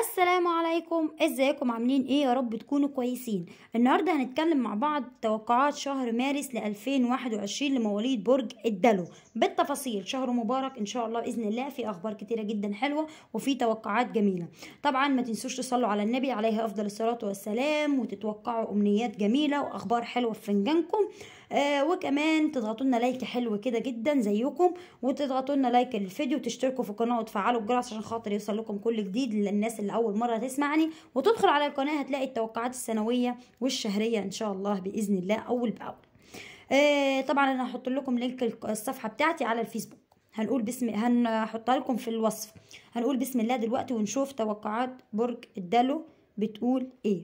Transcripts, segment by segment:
السلام عليكم ازيكم عاملين ايه يا رب تكونوا كويسين النهارده هنتكلم مع بعض توقعات شهر مارس ل 2021 لمواليد برج الدلو بالتفاصيل شهر مبارك ان شاء الله باذن الله في اخبار كتيره جدا حلوه وفي توقعات جميله طبعا ما تنسوش تصلوا على النبي عليه افضل الصلاه والسلام وتتوقعوا امنيات جميله واخبار حلوه في فنجانكم آه وكمان تضغطوا لنا لايك حلو كده جدا زيكم وتضغطوا لنا لايك للفيديو وتشتركوا في القناه وتفعلوا الجرس عشان خاطر يوصل لكم كل جديد للناس اللي اول مره تسمعني وتدخل على القناه هتلاقي التوقعات السنويه والشهريه ان شاء الله باذن الله اول باول آه طبعا انا هحط لكم لينك الصفحه بتاعتي على الفيسبوك هنقول بسم هنحطها لكم في الوصف هنقول بسم الله دلوقتي ونشوف توقعات برج الدلو بتقول ايه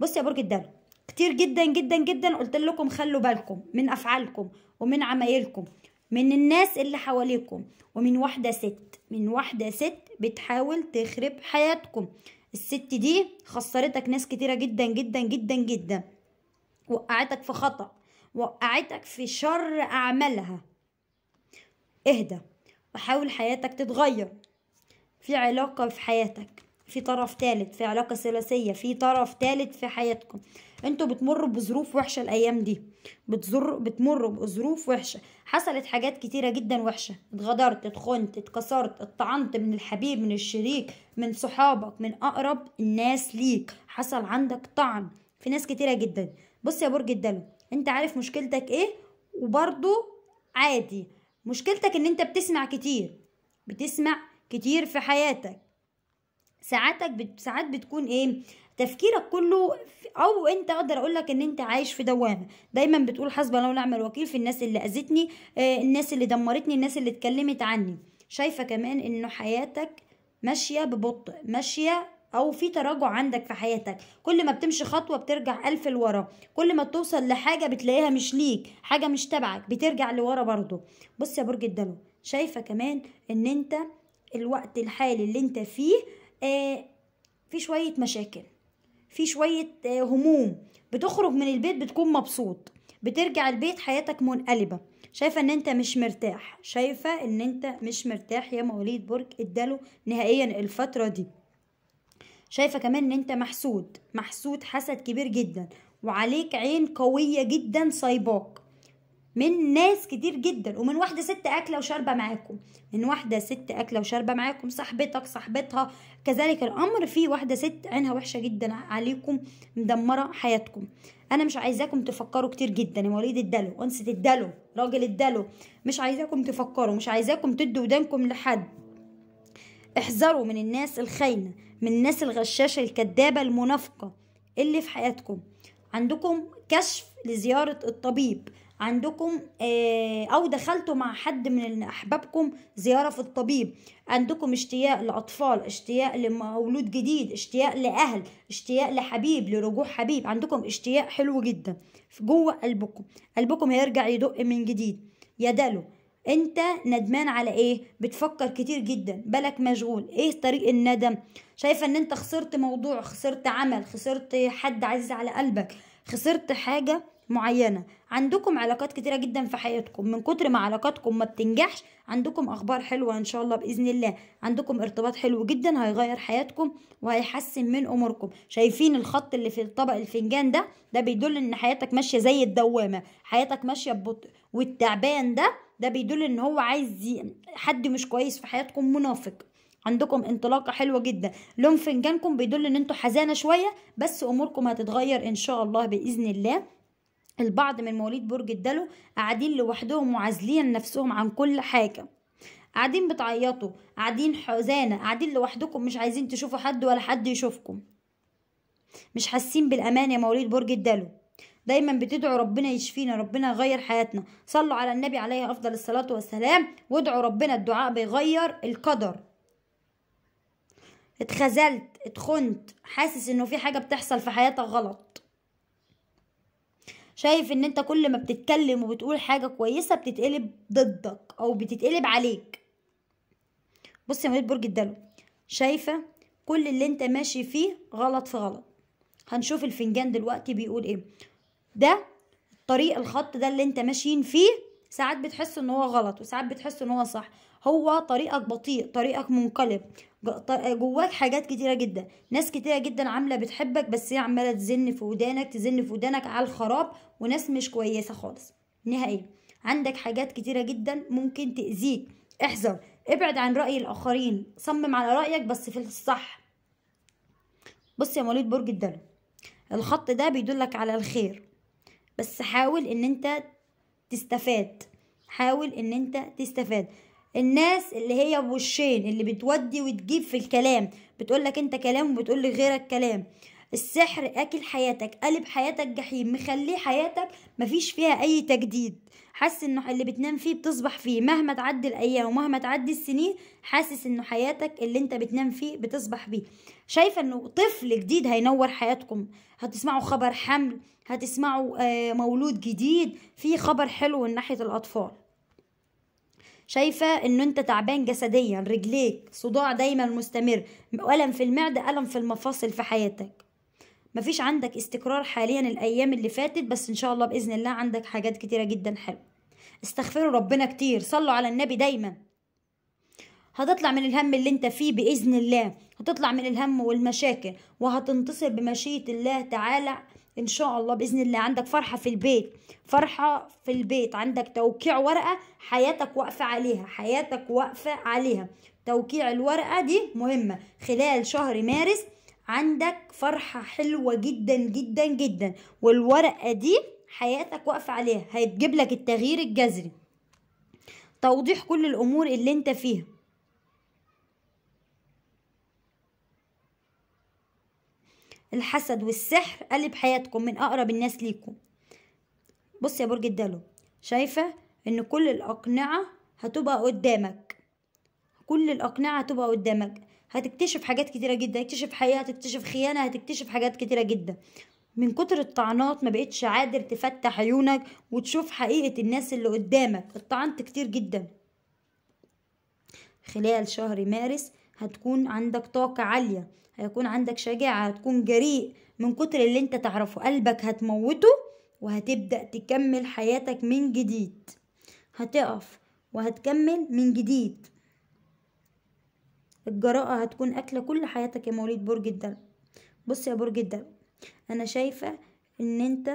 بص يا برج الدلو كتير جدا جدا جدا قلت لكم خلوا بالكم من افعالكم ومن عمايلكم من الناس اللي حواليكم ومن واحده ست من واحده ست بتحاول تخرب حياتكم الست دي خسرتك ناس كتيره جدا جدا جدا جدا وقعتك في خطأ وقعتك في شر أعمالها اهدى وحاول حياتك تتغير في علاقة في حياتك في طرف تالت في علاقة ثلاثية في طرف تالت في حياتكم انتوا بتمروا بظروف وحشة الأيام دي بتزر بتمروا بظروف وحشة حصلت حاجات كتيرة جدا وحشة اتغدرت اتخنت اتكسرت اتطعنت من الحبيب من الشريك من صحابك من أقرب الناس ليك حصل عندك طعن في ناس كتيرة جدا بص يا برج الدلو انت عارف مشكلتك ايه وبرضو عادي مشكلتك ان انت بتسمع كتير بتسمع كتير في حياتك ساعاتك بت... ساعات بتكون ايه تفكيرك كله او انت اقدر اقول لك ان انت عايش في دوامه دايما بتقول حسب الله ونعم الوكيل في الناس اللي اذتني آه الناس اللي دمرتني الناس اللي اتكلمت عني شايفه كمان انه حياتك ماشيه ببطء ماشيه او في تراجع عندك في حياتك كل ما بتمشي خطوه بترجع الف لورا كل ما توصل لحاجه بتلاقيها مش ليك حاجه مش تبعك بترجع لورا برضه بص يا برج الدلو شايفه كمان ان انت الوقت الحالي اللي انت فيه آه، في شوية مشاكل في شوية آه، هموم بتخرج من البيت بتكون مبسوط بترجع البيت حياتك منقلبة شايفة ان انت مش مرتاح شايفة ان انت مش مرتاح يا مواليد برج اداله نهائيا الفترة دي شايفة كمان ان انت محسود محسود حسد كبير جدا وعليك عين قوية جدا صايباك من ناس كتير جدا ومن واحده ست اكله وشاربه معاكم من واحده ست اكله وشاربه معاكم صاحبتك صاحبتها كذلك الامر في واحده ست عينها وحشه جدا عليكم مدمره حياتكم انا مش عايزاكم تفكروا كتير جدا يا مواليد الدلو انسه الدلو راجل الدلو مش عايزاكم تفكروا مش عايزاكم تدوا ودانكم لحد احذروا من الناس الخاينه من الناس الغشاشه الكذابه المنافقه اللي في حياتكم عندكم كشف لزياره الطبيب عندكم آه، او دخلتوا مع حد من احبابكم زياره في الطبيب عندكم اشتياق لاطفال اشتياق لمولود جديد اشتياق لاهل اشتياق لحبيب لرجوع حبيب عندكم اشتياق حلو جدا جوه قلبكم قلبكم هيرجع يدق من جديد يا دلو انت ندمان على ايه بتفكر كتير جدا بالك مشغول ايه طريق الندم شايفه ان انت خسرت موضوع خسرت عمل خسرت حد عزيز على قلبك خسرت حاجه معينه عندكم علاقات كتيرة جدا في حياتكم من كتر ما علاقاتكم ما بتنجحش عندكم أخبار حلوة إن شاء الله بإذن الله عندكم ارتباط حلو جدا هيغير حياتكم وهيحسن من أموركم شايفين الخط اللي في الطبق الفنجان ده ده بيدل إن حياتك ماشية زي الدوامة حياتك ماشية ببطء والتعبان ده ده بيدل إن هو عايز حد مش كويس في حياتكم منافق عندكم انطلاقه حلوه جدا لون فنجانكم بيدل ان انتوا حزانه شويه بس اموركم هتتغير ان شاء الله باذن الله البعض من مواليد برج الدلو قاعدين لوحدهم وعازلين نفسهم عن كل حاجه قاعدين بتعيطوا قاعدين حزانه قاعدين لوحدكم مش عايزين تشوفوا حد ولا حد يشوفكم مش حاسين بالامان يا مواليد برج الدلو دايما بتدعوا ربنا يشفينا ربنا يغير حياتنا صلوا على النبي عليه افضل الصلاه والسلام وادعوا ربنا الدعاء بيغير القدر اتخزلت اتخنت حاسس انه في حاجه بتحصل في حياتك غلط شايف ان انت كل ما بتتكلم وبتقول حاجه كويسه بتتقلب ضدك او بتتقلب عليك بص يا مدير برج الدلو شايفه كل اللي انت ماشي فيه غلط في غلط هنشوف الفنجان دلوقتي بيقول ايه ده الطريق الخط ده اللي انت ماشيين فيه ساعات بتحس ان هو غلط وساعات بتحس ان هو صح هو طريقك بطيء طريقك منقلب جواك حاجات كتيره جدا ناس كتيره جدا عامله بتحبك بس هي عماله تزن في ودانك تزن في ودانك على الخراب وناس مش كويسه خالص نهائي عندك حاجات كتيره جدا ممكن تاذيك احذر ابعد عن راي الاخرين صمم على رايك بس في الصح بص يا مواليد برج الدلو الخط ده بيدلك على الخير بس حاول ان انت تستفاد حاول ان انت تستفاد الناس اللي هي بوشين اللي بتودي وتجيب في الكلام بتقول لك انت كلام وبتقول لغيرك كلام السحر اكل حياتك قلب حياتك جحيم مخليه حياتك مفيش فيها اي تجديد حاسس انه اللي بتنام فيه بتصبح فيه مهما تعدي الايام ومهما تعدي السنين حاسس انه حياتك اللي انت بتنام فيه بتصبح بيه شايفه انه طفل جديد هينور حياتكم هتسمعوا خبر حمل هتسمعوا آه، مولود جديد في خبر حلو من ناحيه الاطفال شايفه ان انت تعبان جسديا رجليك صداع دايما مستمر الم في المعده الم في المفاصل في حياتك مفيش عندك استقرار حاليا الايام اللي فاتت بس ان شاء الله باذن الله عندك حاجات كتيره جدا حلوه استغفروا ربنا كتير صلوا على النبي دايما هتطلع من الهم اللي انت فيه باذن الله هتطلع من الهم والمشاكل وهتنتصر بمشيئه الله تعالى ان شاء الله باذن الله عندك فرحه في البيت فرحه في البيت عندك توقيع ورقه حياتك واقفه عليها حياتك واقفه عليها توقيع الورقه دي مهمه خلال شهر مارس عندك فرحه حلوه جدا جدا جدا والورقه دي حياتك واقفه عليها هتجيب لك التغيير الجذري توضيح كل الامور اللي انت فيها الحسد والسحر قلب حياتكم من أقرب الناس ليكم بص يا برج الدلو شايفة إن كل الأقنعة هتبقى قدامك كل الأقنعة هتبقى قدامك هتكتشف حاجات كتيرة جدا هتكتشف حياة هتكتشف خيانة هتكتشف حاجات كتيرة جدا من كتر الطعنات ما بقتش عادر تفتح عيونك وتشوف حقيقة الناس اللي قدامك اتطعنت كتير جدا خلال شهر مارس هتكون عندك طاقة عالية هيكون عندك شجاعة هتكون جريء من كتر اللي انت تعرفه قلبك هتموته وهتبدأ تكمل حياتك من جديد هتقف وهتكمل من جديد الجراءة هتكون أكلة كل حياتك يا مواليد برج الدلو بص يا برج الدلو أنا شايفة إن أنت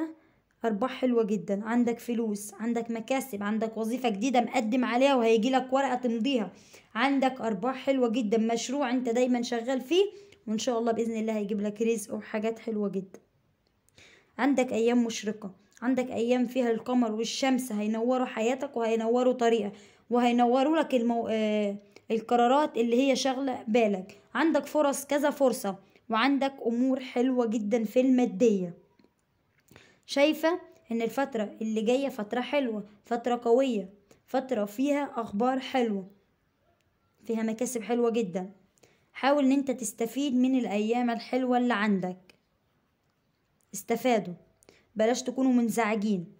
أرباح حلوة جدا عندك فلوس عندك مكاسب عندك وظيفة جديدة مقدم عليها وهيجي لك ورقة تمضيها عندك أرباح حلوة جدا مشروع أنت دايما شغال فيه وإن شاء الله بإذن الله هيجيب لك رزق وحاجات حلوة جدا عندك أيام مشرقة عندك أيام فيها القمر والشمس هينوروا حياتك وهينوروا طريقك وهينوروا لك المو... آه... القرارات اللي هي شغلة بالك عندك فرص كذا فرصة وعندك أمور حلوة جدا في المادية شايفة إن الفترة اللي جاية فترة حلوة فترة قوية فترة فيها أخبار حلوة فيها مكاسب حلوة جدا حاول إن أنت تستفيد من الأيام الحلوة اللي عندك استفادوا بلاش تكونوا منزعجين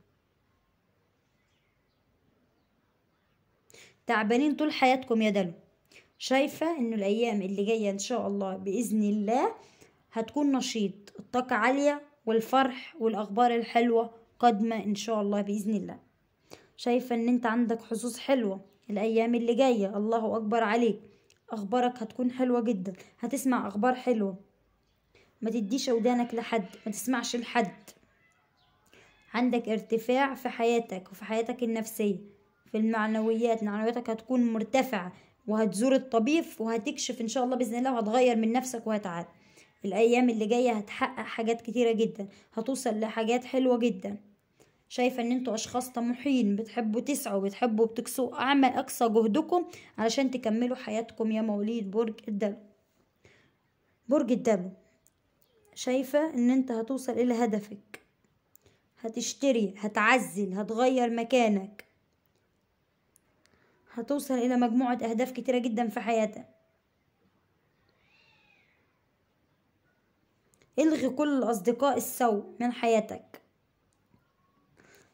تعبانين طول حياتكم يا دلو شايفة إن الأيام اللي جاية إن شاء الله بإذن الله هتكون نشيط الطاقة عالية والفرح والأخبار الحلوة قادمة إن شاء الله بإذن الله شايفة إن أنت عندك حظوظ حلوة الأيام اللي جاية الله أكبر عليك أخبارك هتكون حلوة جدا هتسمع أخبار حلوة ما تديش أودانك لحد ما تسمعش لحد عندك ارتفاع في حياتك وفي حياتك النفسية في المعنويات معنوياتك هتكون مرتفعة وهتزور الطبيب وهتكشف إن شاء الله بإذن الله وهتغير من نفسك وهتعاد الايام اللي جايه هتحقق حاجات كتيره جدا هتوصل لحاجات حلوه جدا شايفه ان انتوا اشخاص طموحين بتحبوا تسعوا بتحبوا بتكسوا اعمل اقصى جهدكم علشان تكملوا حياتكم يا مواليد برج الدلو برج الدلو شايفه ان انت هتوصل الى هدفك هتشتري هتعزل هتغير مكانك هتوصل الى مجموعه اهداف كتيره جدا في حياتك الغي كل الأصدقاء السوء من حياتك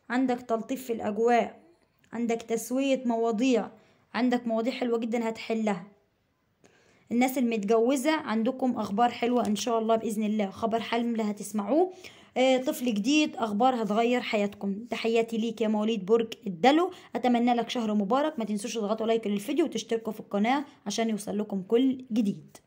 عندك تلطيف في الأجواء عندك تسوية مواضيع عندك مواضيع حلوة جدا هتحلها الناس المتجوزة عندكم أخبار حلوة إن شاء الله بإذن الله خبر حلم هتسمعوه تسمعوه آه، طفل جديد أخبار هتغير حياتكم تحياتي ليك يا مواليد برج الدلو أتمنى لك شهر مبارك ما تنسوش تضغطوا لايك للفيديو وتشتركوا في القناة عشان يوصل لكم كل جديد